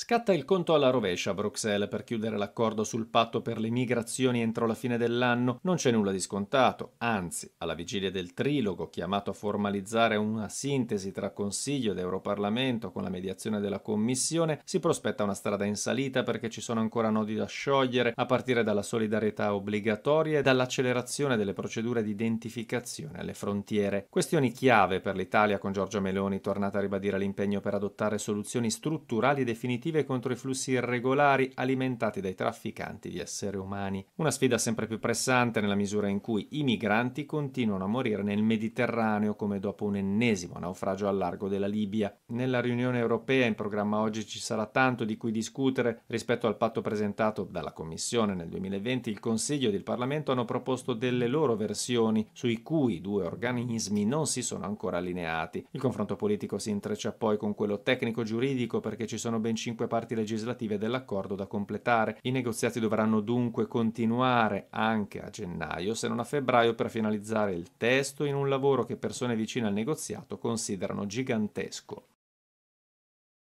Scatta il conto alla rovescia a Bruxelles per chiudere l'accordo sul patto per le migrazioni entro la fine dell'anno. Non c'è nulla di scontato, anzi, alla vigilia del trilogo chiamato a formalizzare una sintesi tra Consiglio ed Europarlamento con la mediazione della Commissione, si prospetta una strada in salita perché ci sono ancora nodi da sciogliere, a partire dalla solidarietà obbligatoria e dall'accelerazione delle procedure di identificazione alle frontiere. Questioni chiave per l'Italia con Giorgia Meloni, tornata a ribadire l'impegno per adottare soluzioni strutturali definitive punitive contro i flussi irregolari alimentati dai trafficanti di esseri umani. Una sfida sempre più pressante nella misura in cui i migranti continuano a morire nel Mediterraneo come dopo un ennesimo naufragio al largo della Libia. Nella riunione europea in programma oggi ci sarà tanto di cui discutere rispetto al patto presentato dalla Commissione nel 2020. Il Consiglio ed il Parlamento hanno proposto delle loro versioni sui cui due organismi non si sono ancora allineati. Il confronto politico si intreccia poi con quello tecnico-giuridico perché ci sono ben 5 cinque parti legislative dell'accordo da completare. I negoziati dovranno dunque continuare anche a gennaio, se non a febbraio, per finalizzare il testo in un lavoro che persone vicine al negoziato considerano gigantesco.